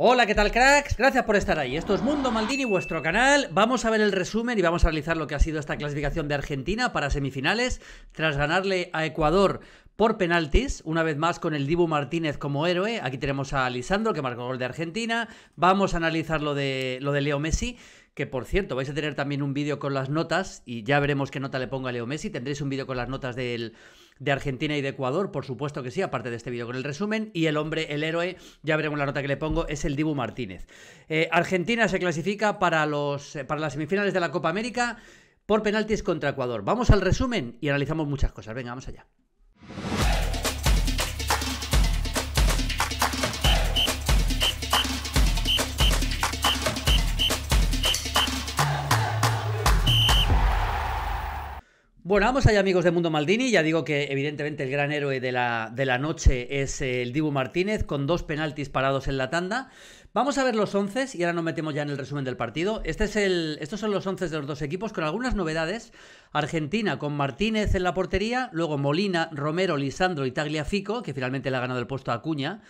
Hola, ¿qué tal cracks? Gracias por estar ahí. Esto es Mundo Maldini, vuestro canal. Vamos a ver el resumen y vamos a analizar lo que ha sido esta clasificación de Argentina para semifinales tras ganarle a Ecuador por penaltis, una vez más con el Dibu Martínez como héroe. Aquí tenemos a Lisandro que marcó gol de Argentina. Vamos a analizar lo de, lo de Leo Messi que por cierto, vais a tener también un vídeo con las notas y ya veremos qué nota le pongo a Leo Messi. Tendréis un vídeo con las notas del, de Argentina y de Ecuador, por supuesto que sí, aparte de este vídeo con el resumen. Y el hombre, el héroe, ya veremos la nota que le pongo, es el Dibu Martínez. Eh, Argentina se clasifica para, los, eh, para las semifinales de la Copa América por penaltis contra Ecuador. Vamos al resumen y analizamos muchas cosas. Venga, vamos allá. Bueno, vamos allá amigos de Mundo Maldini. Ya digo que evidentemente el gran héroe de la, noche es el Dibu Martínez con dos penaltis parados en la tanda. Vamos a ver los once y ahora nos metemos ya en el resumen del partido. Este es el, estos son los once de los dos equipos con algunas novedades. Argentina con Martínez en la portería, luego Molina, Romero, Lisandro y Tagliafico, que finalmente le ha ganado el puesto a Acuña.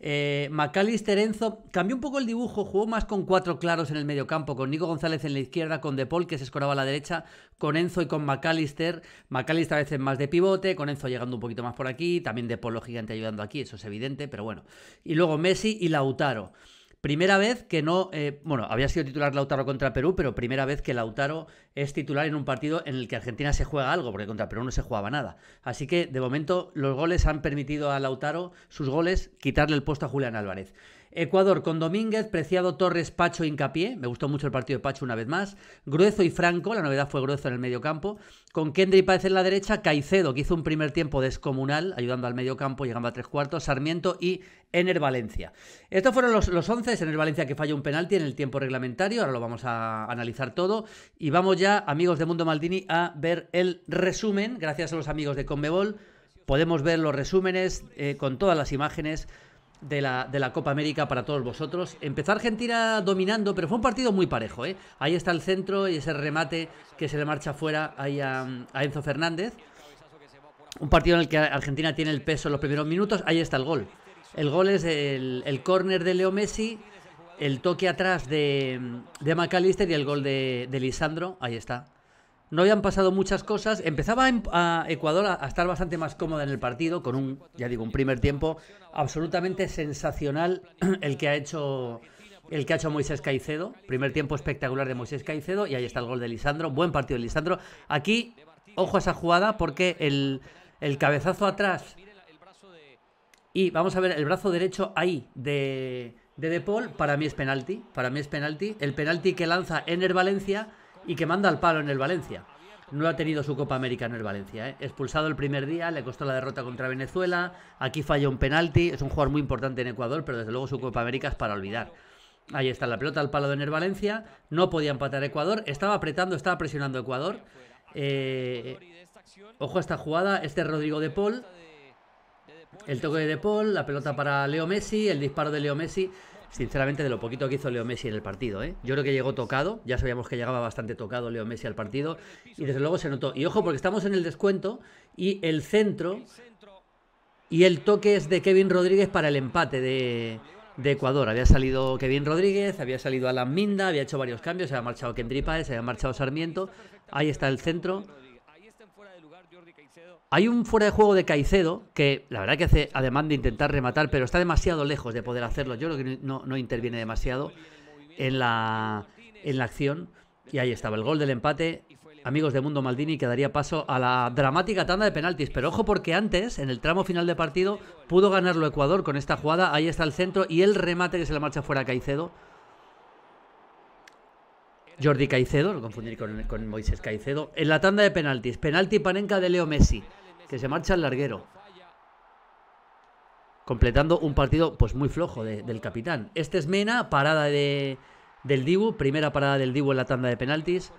Eh, McAllister Enzo cambió un poco el dibujo, jugó más con cuatro claros en el medio campo, con Nico González en la izquierda, con De Paul que se escoraba a la derecha, con Enzo y con McAllister. McAllister a veces más de pivote, con Enzo llegando un poquito más por aquí, también De Paul gigante ayudando aquí, eso es evidente, pero bueno. Y luego Messi y Lautaro. Primera vez que no, eh, bueno, había sido titular Lautaro contra Perú, pero primera vez que Lautaro es titular en un partido en el que Argentina se juega algo, porque contra Perú no se jugaba nada. Así que de momento los goles han permitido a Lautaro, sus goles, quitarle el puesto a Julián Álvarez. Ecuador con Domínguez, Preciado Torres, Pacho, Hincapié. Me gustó mucho el partido de Pacho una vez más. Gruezo y Franco, la novedad fue Grueso en el medio campo. Con Kendry Páez en la derecha, Caicedo, que hizo un primer tiempo descomunal, ayudando al medio campo, llegando a tres cuartos, Sarmiento y Ener Valencia. Estos fueron los, los Ener Valencia que falló un penalti en el tiempo reglamentario, ahora lo vamos a analizar todo. Y vamos ya, amigos de Mundo Maldini, a ver el resumen, gracias a los amigos de Conmebol podemos ver los resúmenes eh, con todas las imágenes de la, de la, Copa América para todos vosotros. Empezó Argentina dominando, pero fue un partido muy parejo. ¿eh? Ahí está el centro y ese remate que se le marcha fuera a, Enzo Fernández. Un partido en el que Argentina tiene el peso en los primeros minutos. Ahí está el gol. El gol es el, el córner de Leo Messi, el toque atrás de, de McAllister y el gol de Lisandro. Ahí está no habían pasado muchas cosas. Empezaba a Ecuador a, estar bastante más cómoda en el partido, con un, ya digo, un primer tiempo absolutamente sensacional el que ha hecho el que ha hecho Moisés Caicedo. Primer tiempo espectacular de Moisés Caicedo y ahí está el gol de Lisandro. Buen partido de Lisandro. Aquí, ojo a esa jugada porque el, cabezazo atrás y vamos a ver el brazo derecho ahí de, de De Paul, para mí es penalti. Para mí es penalti. El penalti que lanza Ener Valencia y que manda al palo en el Valencia. No ha tenido su Copa América en el Valencia. ¿eh? Expulsado el primer día, le costó la derrota contra Venezuela. Aquí falla un penalti. Es un jugador muy importante en Ecuador, pero desde luego su Copa América es para olvidar. Ahí está la pelota al palo de Ener Valencia. No podía empatar Ecuador. Estaba apretando, estaba presionando Ecuador. Eh, ojo a esta jugada. Este es Rodrigo de Paul. El toque de De Paul, la pelota para Leo Messi, el disparo de Leo Messi sinceramente, de lo poquito que hizo Leo Messi en el partido. ¿eh? Yo creo que llegó tocado, ya sabíamos que llegaba bastante tocado Leo Messi al partido, y desde luego se notó. Y ojo, porque estamos en el descuento y el centro y el toque es de Kevin Rodríguez para el empate de, de Ecuador. Había salido Kevin Rodríguez, había salido Alan Minda, había hecho varios cambios, se había marchado Kendripa, se había marchado Sarmiento. Ahí está el centro hay un fuera de juego de Caicedo que la verdad que hace además de intentar rematar, pero está demasiado lejos de poder hacerlo. Yo creo que no, interviene demasiado en la, en la acción. Y ahí estaba el gol del empate. Amigos de Mundo Maldini que daría paso a la dramática tanda de penaltis. Pero ojo porque antes, en el tramo final de partido, pudo ganarlo Ecuador con esta jugada. Ahí está el centro y el remate que se le marcha fuera a Caicedo. Jordi Caicedo, no confundir con, con Moisés Caicedo. En la tanda de penaltis, penalti panenca de Leo Messi que se marcha el larguero. Completando un partido pues muy flojo del capitán. Este es Mena, parada de, del Dibu, primera parada del Dibu en la tanda de penaltis.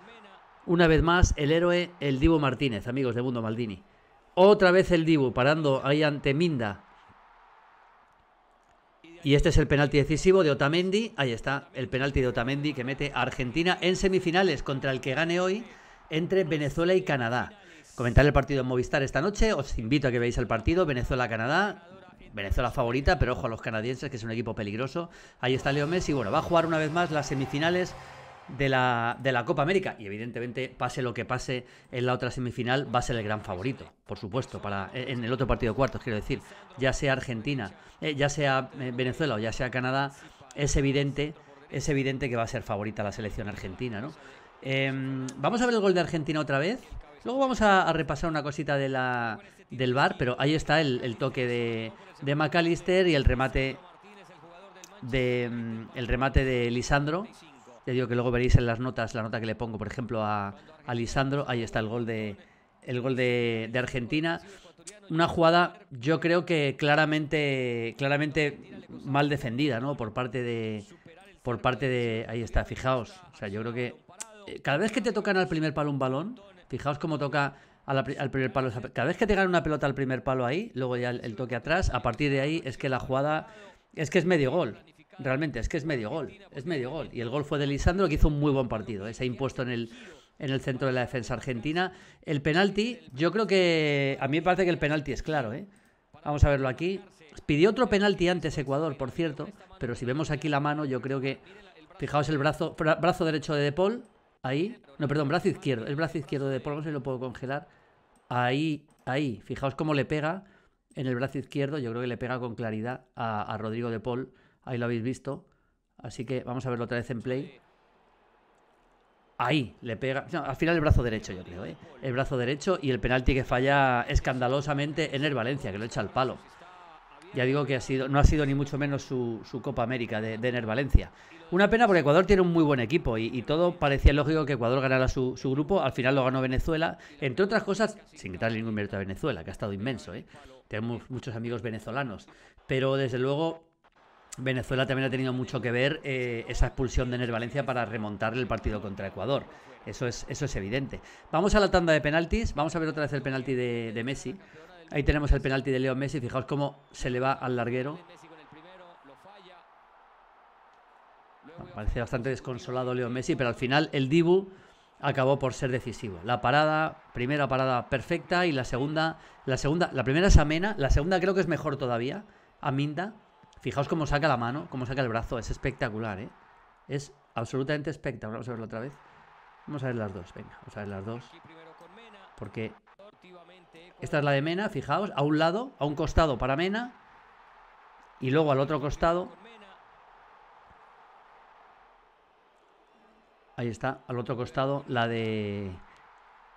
Una vez más, el héroe, el Dibu Martínez, amigos de Mundo Maldini. Otra vez el Dibu, parando ahí ante Minda. Y este es el penalti decisivo de Otamendi. Ahí está, el penalti de Otamendi que mete a Argentina en semifinales contra el que gane hoy entre Venezuela y Canadá comentar el partido en Movistar esta noche. Os invito a que veáis el partido Venezuela-Canadá. Venezuela favorita, pero ojo a los canadienses, que es un equipo peligroso. Ahí está Leo Messi. Bueno, va a jugar una vez más las semifinales de la, de Copa América. Y evidentemente, pase lo que pase en la otra semifinal, va a ser el gran favorito, por supuesto, para eh, en el otro partido cuartos, quiero decir. Ya sea Argentina, eh, ya sea eh, Venezuela o ya sea Canadá, es evidente, es evidente que va a ser favorita la selección argentina, ¿no? Em, vamos a ver el gol de Argentina otra vez. Luego vamos a, repasar una cosita de la, del bar, pero ahí está el, toque de, de, McAllister y el remate de mm, el remate de Lisandro. Te digo que luego veréis en las notas la nota que le pongo, por ejemplo, a, Lisandro. Ahí está el gol de el gol de Argentina. Una jugada, yo creo que claramente, claramente mal defendida, ¿no? Por parte de. Por parte de. Ahí está, fijaos. O sea, yo creo que. Eh, cada vez que te tocan al primer palo un balón, Fijaos cómo toca al primer palo. Cada vez que te gana una pelota al primer palo ahí, luego ya el, toque atrás, a partir de ahí es que la jugada es que es medio gol. Realmente, es que es medio gol. Es medio gol. Y el gol fue de Lisandro, que hizo un muy buen partido. ¿eh? Se ha impuesto en el, en el centro de la defensa argentina. El penalti, yo creo que. A mí me parece que el penalti es claro, ¿eh? Vamos a verlo aquí. Pidió otro penalti antes Ecuador, por cierto. Pero si vemos aquí la mano, yo creo que. Fijaos el brazo, brazo derecho de De Paul. Ahí, no, perdón, brazo izquierdo. El brazo izquierdo de Paul sé si lo puedo congelar. Ahí, ahí. Fijaos cómo le pega en el brazo izquierdo. Yo creo que le pega con claridad a, Rodrigo de Paul. Ahí lo habéis visto. Así que vamos a verlo otra vez en play. Ahí, le pega. al final el brazo derecho, yo creo. ¿eh? El brazo derecho y el penalti que falla escandalosamente en el Valencia, que lo echa al palo. Ya digo que ha sido, no ha sido ni mucho menos su, Copa América de, de Valencia. Una pena porque Ecuador tiene un muy buen equipo y, todo parecía lógico que Ecuador ganara su, grupo. Al final lo ganó Venezuela, entre otras cosas, sin quitarle ningún mérito a Venezuela, que ha estado inmenso. ¿eh? Tenemos muchos amigos venezolanos, pero desde luego Venezuela también ha tenido mucho que ver eh, esa expulsión de Ener Valencia para remontar el partido contra Ecuador. Eso es, eso es evidente. Vamos a la tanda de penaltis. Vamos a ver otra vez el penalti de Messi. Ahí tenemos el penalti de Leo Messi. Fijaos cómo se le va al larguero. Ah, parece bastante desconsolado Leo Messi, pero al final el Dibu acabó por ser decisivo. La parada, primera parada perfecta y la segunda, la segunda, la primera es amena, la segunda creo que es mejor todavía. Aminda, fijaos cómo saca la mano, cómo saca el brazo, es espectacular, ¿eh? Es absolutamente espectacular. Vamos a verlo otra vez. Vamos a ver las dos, venga, vamos a ver las dos. Porque esta es la de Mena, fijaos, a un lado, a un costado para Mena y luego al otro costado. Ahí está, al otro costado la de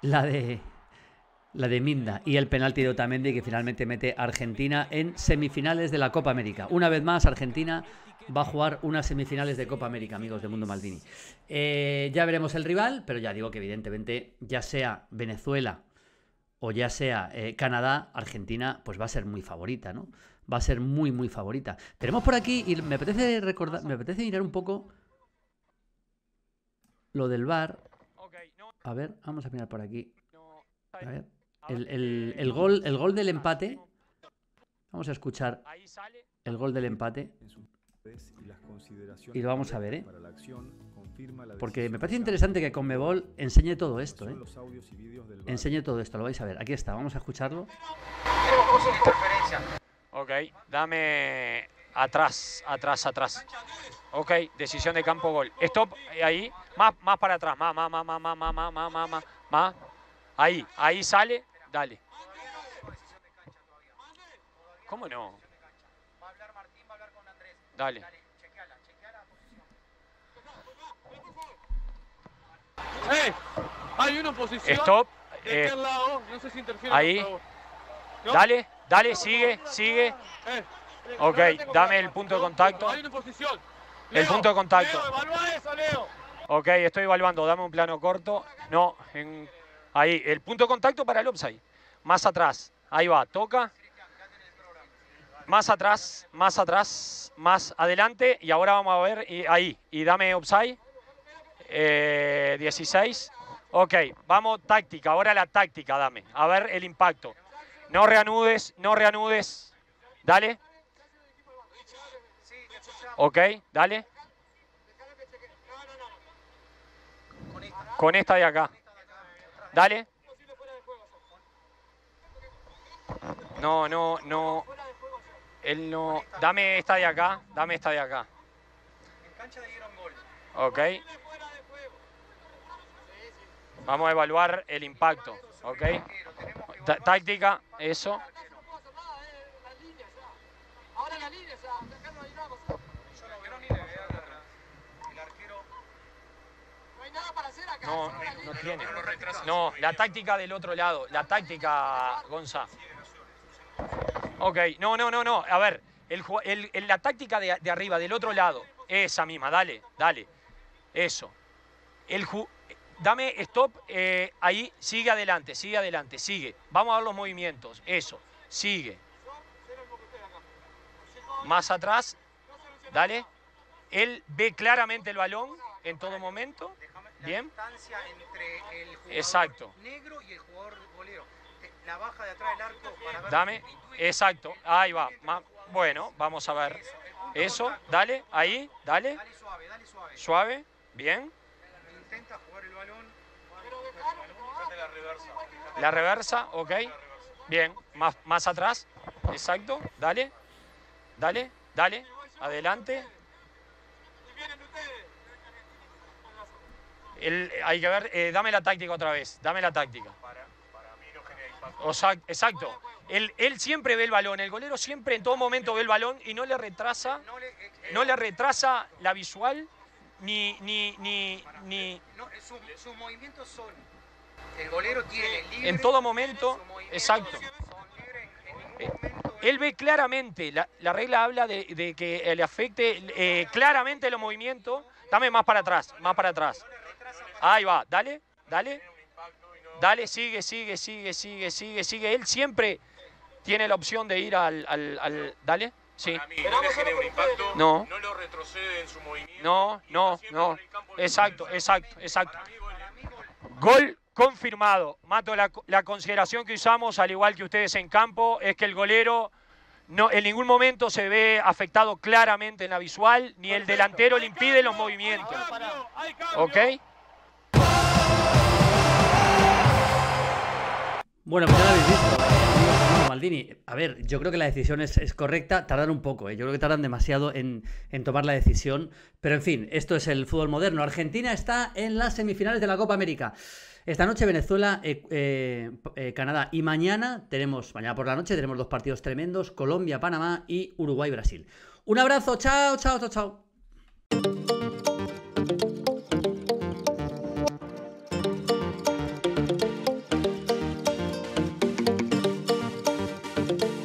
la de la de Minda y el penalti de Otamendi que finalmente mete Argentina en semifinales de la Copa América. Una vez más, Argentina va a jugar unas semifinales de Copa América, amigos de Mundo Maldini. Eh, ya veremos el rival, pero ya digo que evidentemente ya sea Venezuela o ya sea eh, Canadá, Argentina, pues va a ser muy favorita, ¿no? Va a ser muy, muy favorita. Tenemos por aquí, y me apetece recordar, me apetece mirar un poco lo del bar. A ver, vamos a mirar por aquí. A ver. El, gol, el gol del ah, empate. Vamos a escuchar el gol del empate. Y lo vamos a ver, ¿eh? Porque me parece interesante que Conmebol enseñe todo esto. ¿eh? Enseñe todo esto, lo vais a ver. Aquí está, vamos a escucharlo. Ok, dame atrás, atrás, atrás. Ok, decisión de campo, gol. Stop, eh, ahí, más, más para atrás, más, más, más, más, más, más, más, Ahí, ahí sale, dale. ¿Cómo no? Dale. Eh, hay una posición. Stop. De eh, lado. No sé si interfiere. Ahí. Dale, dale, sigue, sigue. ok, dame el punto de contacto. Hay una posición. el punto de contacto. eso, Ok, estoy evaluando. Dame un plano corto. No, ahí. El punto de contacto para el upside. Más atrás. Ahí va, toca. Más atrás, más atrás, más adelante. Y ahora vamos a ver. ahí. Y dame upside eh, 16. Ok, vamos táctica, ahora la táctica, dame. A ver el impacto. No reanudes, no reanudes. Dale. Ok, dale. Con esta de acá. Dale. No, no, no. Él no. Dame esta de acá. Dame esta de acá. Ok. Vamos a evaluar el impacto, ¿ok? Táctica, eso. No, no tiene. No, la táctica del otro lado, la táctica, Gonza. Ok, no, no, no, no. A ver, el, la táctica de, arriba, del otro lado, esa misma, dale, dale. Eso. El, dame stop, eh, ahí sigue adelante, sigue adelante, sigue. Vamos a ver los movimientos, eso, sigue. Más atrás, dale. Él ve claramente el balón en todo momento. Bien. Exacto. negro y el jugador la baja de atrás Dame, exacto, ahí va. bueno, vamos a ver. Eso, dale, ahí, dale. suave, dale suave. Suave, bien el balón. la reversa. ok. Bien, más, más atrás. Exacto, dale. Dale, dale. Adelante. El, hay que ver, eh, dame la táctica otra vez, dame la táctica. O exacto. Él, siempre ve el balón, el golero siempre en todo momento ve el balón y no le retrasa, no le eh, eh, retrasa la visual ni... ni, ni, ni sus, movimientos son... El golero tiene libre, En todo momento, exacto. Eh, él ve claramente, la, regla habla de, que le afecte eh, claramente los movimientos. Dame más para atrás, más para atrás. Ahí va, dale, dale. Dale, sigue, sigue, sigue, sigue, sigue, sigue. Él siempre tiene la opción de ir al... al, al dale. Sí. no no. no lo retrocede en su movimiento. No, no, no. Exacto, exacto, exacto. Eh. Gol confirmado. Mato, la, consideración que usamos, al igual que ustedes en campo, es que el golero no, en ningún momento se ve afectado claramente en la visual, ni el delantero le impide los movimientos. ¿Ok? Bueno, a ver, yo creo que la decisión es, correcta, tardan un poco, ¿eh? yo creo que tardan demasiado en, tomar la decisión, pero en fin, esto es el fútbol moderno. Argentina está en las semifinales de la Copa América. Esta noche Venezuela, eh, eh, Canadá y mañana tenemos, mañana por la noche tenemos dos partidos tremendos, Colombia, Panamá y Uruguay, Brasil. Un abrazo, chao, chao, chao, chao.